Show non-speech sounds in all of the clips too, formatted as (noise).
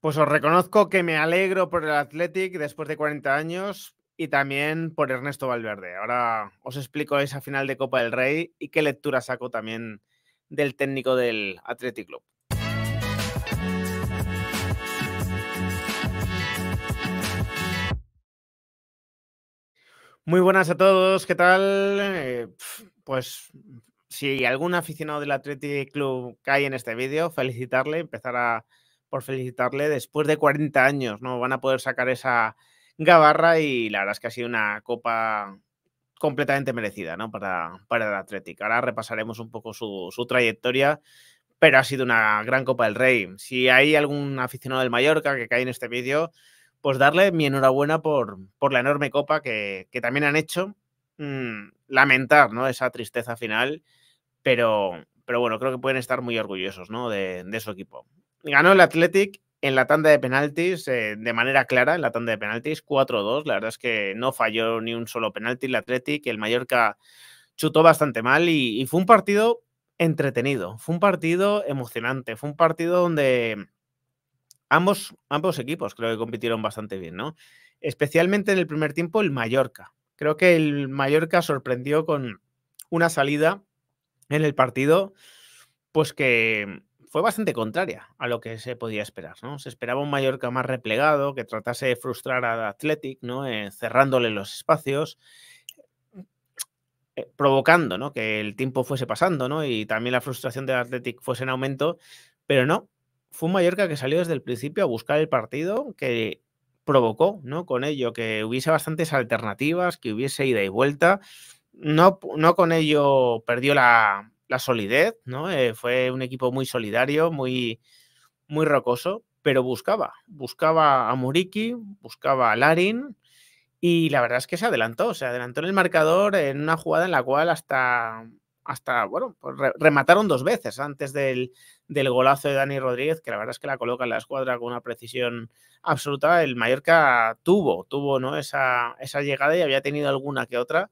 Pues os reconozco que me alegro por el Athletic después de 40 años y también por Ernesto Valverde. Ahora os explico esa final de Copa del Rey y qué lectura saco también del técnico del Athletic Club. Muy buenas a todos, ¿qué tal? Eh, pues si algún aficionado del Athletic Club cae en este vídeo, felicitarle, empezar a por felicitarle después de 40 años, ¿no? Van a poder sacar esa gabarra y la verdad es que ha sido una copa completamente merecida, ¿no? Para, para el Atlético Ahora repasaremos un poco su, trayectoria, pero ha sido una gran Copa del Rey. Si hay algún aficionado del Mallorca que cae en este vídeo, pues darle mi enhorabuena por, por la enorme copa que, también han hecho. Mm, lamentar, ¿no? Esa tristeza final, pero, pero bueno, creo que pueden estar muy orgullosos, ¿no? De, de su equipo ganó el Athletic en la tanda de penaltis eh, de manera clara, en la tanda de penaltis 4-2. La verdad es que no falló ni un solo penalti el Athletic. El Mallorca chutó bastante mal y, fue un partido entretenido, fue un partido emocionante, fue un partido donde ambos, ambos equipos creo que compitieron bastante bien, ¿no? Especialmente en el primer tiempo el Mallorca. Creo que el Mallorca sorprendió con una salida en el partido, pues que fue bastante contraria a lo que se podía esperar. ¿no? Se esperaba un Mallorca más replegado, que tratase de frustrar al Athletic, ¿no? Eh, cerrándole los espacios, eh, provocando ¿no? que el tiempo fuese pasando ¿no? y también la frustración del Athletic fuese en aumento, pero no. Fue un Mallorca que salió desde el principio a buscar el partido, que provocó ¿no? con ello que hubiese bastantes alternativas, que hubiese ida y vuelta. No, no con ello perdió la, la solidez, ¿no? Eh, fue un equipo muy solidario, muy, muy rocoso, pero buscaba, buscaba a Muriki, buscaba a Larin y la verdad es que se adelantó, se adelantó en el marcador en una jugada en la cual hasta, hasta bueno, pues remataron dos veces antes del, golazo de Dani Rodríguez, que la verdad es que la coloca en la escuadra con una precisión absoluta. El Mallorca tuvo, tuvo ¿no? esa, esa llegada y había tenido alguna que otra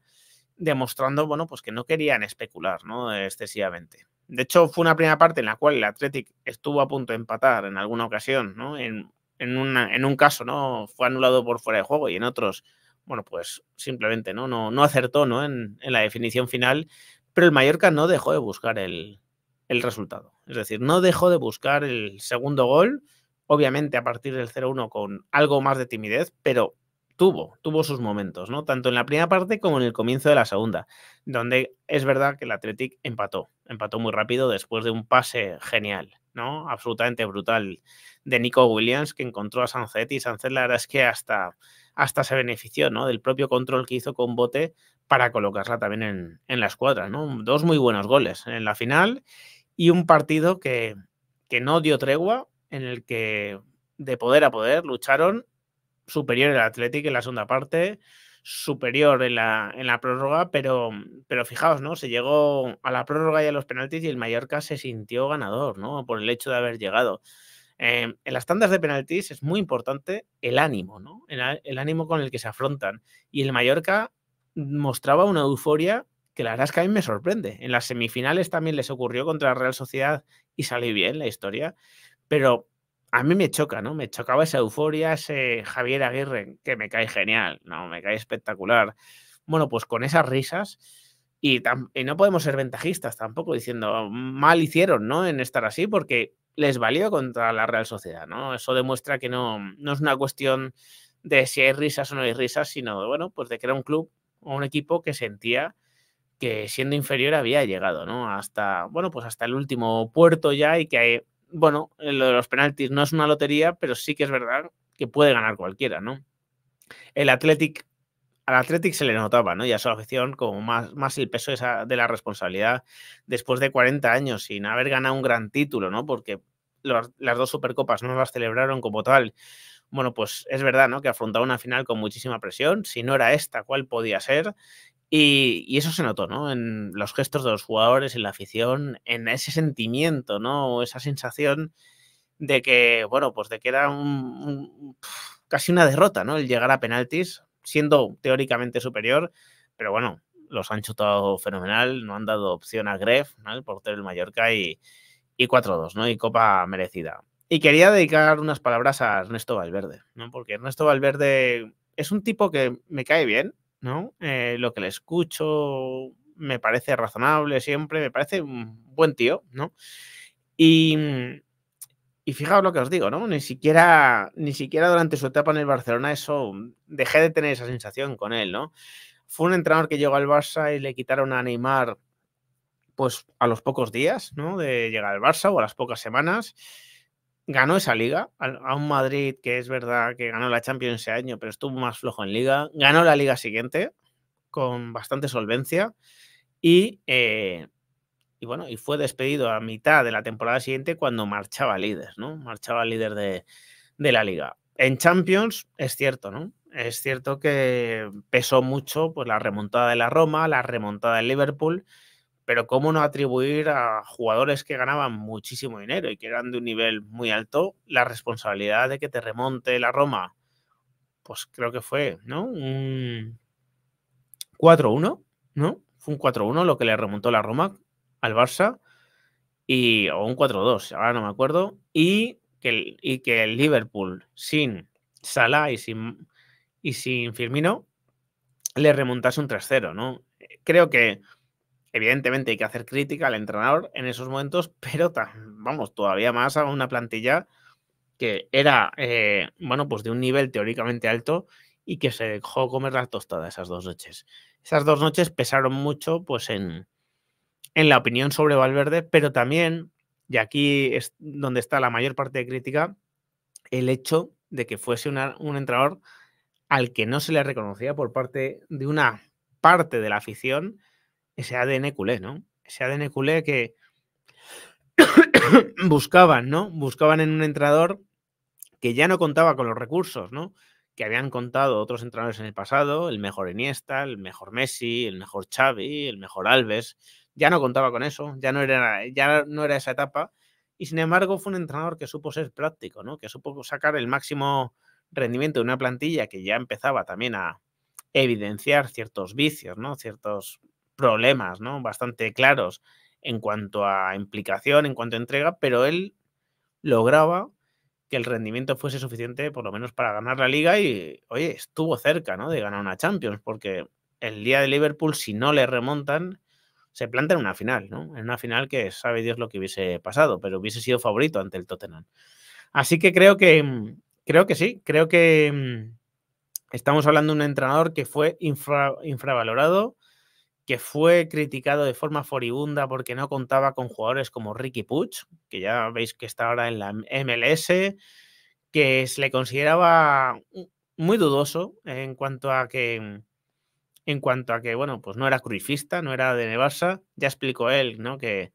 demostrando, bueno, pues que no querían especular, ¿no? Excesivamente. De hecho, fue una primera parte en la cual el Athletic estuvo a punto de empatar en alguna ocasión, ¿no? En, en, un caso, ¿no? Fue anulado por fuera de juego y en otros, bueno, pues simplemente, ¿no? No, no acertó, ¿no? En, la definición final, pero el Mallorca no dejó de buscar el, el resultado. Es decir, no dejó de buscar el segundo gol, obviamente a partir del 0-1 con algo más de timidez, pero tuvo, tuvo sus momentos, ¿no? Tanto en la primera parte como en el comienzo de la segunda, donde es verdad que el Athletic empató, empató muy rápido después de un pase genial, ¿no? Absolutamente brutal de Nico Williams que encontró a Sancet y Sancet la verdad es que hasta, hasta se benefició, ¿no? Del propio control que hizo con Bote para colocarla también en, la escuadra, ¿no? Dos muy buenos goles en la final y un partido que, que no dio tregua, en el que de poder a poder lucharon superior el Athletic en la segunda parte, superior en la, en la prórroga, pero, pero fijaos, ¿no? Se llegó a la prórroga y a los penaltis y el Mallorca se sintió ganador, ¿no? Por el hecho de haber llegado. Eh, en las tandas de penaltis es muy importante el ánimo, ¿no? El, el, ánimo con el que se afrontan. Y el Mallorca mostraba una euforia que la verdad es que a mí me sorprende. En las semifinales también les ocurrió contra la Real Sociedad y salió bien la historia, pero a mí me choca, ¿no? Me chocaba esa euforia, ese Javier Aguirre, que me cae genial, ¿no? Me cae espectacular. Bueno, pues con esas risas. Y, no podemos ser ventajistas tampoco diciendo mal hicieron, ¿no? En estar así, porque les valió contra la Real Sociedad, ¿no? Eso demuestra que no, no es una cuestión de si hay risas o no hay risas, sino, bueno, pues de que era un club o un equipo que sentía que siendo inferior había llegado, ¿no? Hasta, bueno, pues hasta el último puerto ya y que hay bueno, eh, lo de los penaltis no es una lotería, pero sí que es verdad que puede ganar cualquiera, ¿no? El Athletic, al Athletic se le notaba, ¿no? Y a su afición, como más, más el peso de la responsabilidad después de 40 años sin haber ganado un gran título, ¿no? Porque las dos supercopas no las celebraron como tal. Bueno, pues es verdad, ¿no? Que afrontaba una final con muchísima presión. Si no era esta, ¿cuál podía ser? Y, eso se notó, ¿no? En los gestos de los jugadores, en la afición, en ese sentimiento, ¿no? Esa sensación de que, bueno, pues de que era casi una derrota, ¿no? El llegar a penaltis, siendo teóricamente superior, pero bueno, los han chutado fenomenal, no han dado opción a Gref, ¿no? el portero del Mallorca, y, y 4-2, ¿no? Y copa merecida. Y quería dedicar unas palabras a Ernesto Valverde, ¿no? Porque Ernesto Valverde es un tipo que me cae bien, ¿no? Eh, lo que le escucho me parece razonable siempre, me parece un buen tío, ¿no? Y, mm, y fijaos lo que os digo, ¿no? Ni siquiera, ni siquiera durante su etapa en el Barcelona eso, mm, dejé de tener esa sensación con él, ¿no? Fue un entrenador que llegó al Barça y le quitaron a Neymar pues a los pocos días, ¿no? De llegar al Barça o a las pocas semanas ganó esa liga a un Madrid que es verdad que ganó la Champions ese año, pero estuvo más flojo en liga. Ganó la liga siguiente con bastante solvencia y, eh, y bueno, y fue despedido a mitad de la temporada siguiente cuando marchaba líder, ¿no? Marchaba líder de, la liga. En Champions es cierto, ¿no? Es cierto que pesó mucho pues, la remontada de la Roma, la remontada del Liverpool pero cómo no atribuir a jugadores que ganaban muchísimo dinero y que eran de un nivel muy alto la responsabilidad de que te remonte la Roma. Pues creo que fue, ¿no? Un 4-1, ¿no? Fue un 4-1 lo que le remontó la Roma al Barça y o un 4-2, ahora no me acuerdo, y que el, y que el Liverpool sin Salah y sin y sin Firmino le remontase un 3-0, ¿no? Creo que Evidentemente hay que hacer crítica al entrenador en esos momentos, (laughs) pero vamos, todavía más a una plantilla que era, eh, bueno, pues de un nivel teóricamente alto y que se dejó comer las tostadas esas dos noches. Esas dos noches pesaron mucho, pues, en, en la opinión sobre Valverde, pero también, y aquí es donde está la mayor parte de crítica, el hecho de que fuese un entrenador al que no se le reconocía por parte de una parte de la afición ese ADN culé, ¿no? Ese ADN culé que (coughs) buscaban, ¿no? Buscaban en un entrenador que ya no contaba con los recursos, ¿no? Que habían contado otros entrenadores en el pasado, el mejor Iniesta, el mejor Messi, el mejor Xavi, el mejor Alves, ya no contaba con eso, ya no era, ya no era esa etapa. Y sin embargo, fue un entrenador que supo ser práctico, ¿no? Que supo sacar el máximo rendimiento de una plantilla que ya empezaba también a evidenciar ciertos vicios, ¿no? Ciertos problemas, ¿no? Bastante claros en cuanto a implicación, en cuanto a entrega, pero él lograba que el rendimiento fuese suficiente por lo menos para ganar la liga y, oye, estuvo cerca, ¿no? De ganar una Champions, porque el día de Liverpool, si no le remontan, se planta en una final, ¿no? En una final que sabe Dios lo que hubiese pasado, pero hubiese sido favorito ante el Tottenham. Así que creo que, mm, creo que sí, creo que mm, estamos hablando de un entrenador que fue infravalorado, que fue criticado de forma foribunda porque no contaba con jugadores como Ricky Puch, que ya veis que está ahora en la MLS, que se le consideraba muy dudoso en cuanto a que en cuanto a que bueno, pues no era cruifista, no era de Nevasa, ya explicó él, ¿no? Que,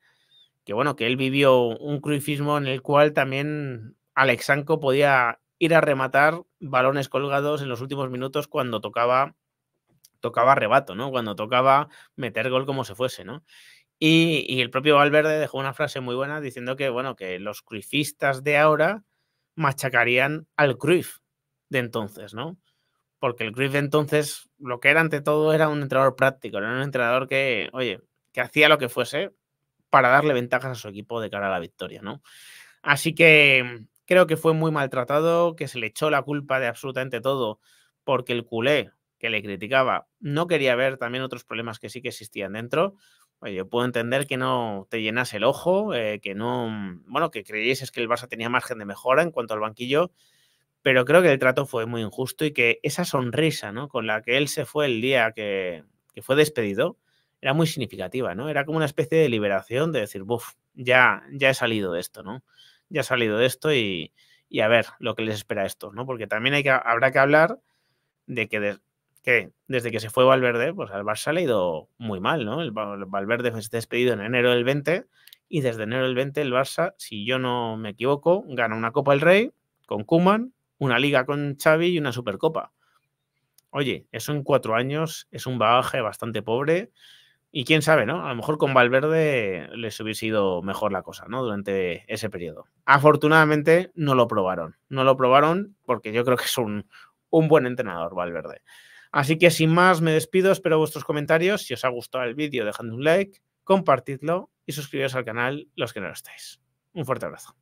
bueno, que él vivió un cruifismo en el cual también Alexanco podía ir a rematar balones colgados en los últimos minutos cuando tocaba tocaba rebato, ¿no? Cuando tocaba meter gol como se fuese, ¿no? Y, y, el propio Valverde dejó una frase muy buena diciendo que, bueno, que los cruifistas de ahora machacarían al Cruyff de entonces, ¿no? Porque el Cruyff de entonces lo que era ante todo era un entrenador práctico, era un entrenador que, oye, que hacía lo que fuese para darle ventajas a su equipo de cara a la victoria, ¿no? Así que creo que fue muy maltratado, que se le echó la culpa de absolutamente todo porque el culé que le criticaba, no quería ver también otros problemas que sí que existían dentro, Oye, yo puedo entender que no te llenas el ojo, eh, que no, mm, bueno, que creyes que el Barça tenía margen de mejora en cuanto al banquillo, pero creo que el trato fue muy injusto y que esa sonrisa, ¿no? Con la que él se fue el día que, fue despedido, era muy significativa, ¿no? Era como una especie de liberación de decir, buf, ya, ya he salido de esto, ¿no? Ya he salido de esto y, a ver lo que les espera a estos, ¿no? Porque también hay que, habrá que hablar de que que desde que se fue Valverde, pues al Barça le ha ido muy mal, ¿no? El Valverde fue despedido en enero del 20 y desde enero del 20 el Barça, si yo no me equivoco, gana una Copa del Rey con Kuman, una Liga con Xavi y una Supercopa. Oye, eso en cuatro años es un bagaje bastante pobre y quién sabe, ¿no? A lo mejor con Valverde les hubiese sido mejor la cosa, ¿no? Durante ese periodo. Afortunadamente no lo probaron, no lo probaron porque yo creo que es un, un buen entrenador Valverde. Así que sin más, me despido, espero vuestros comentarios. Si os ha gustado el vídeo, dejando un like, compartidlo y suscribiros al canal los que no lo estáis. Un fuerte abrazo.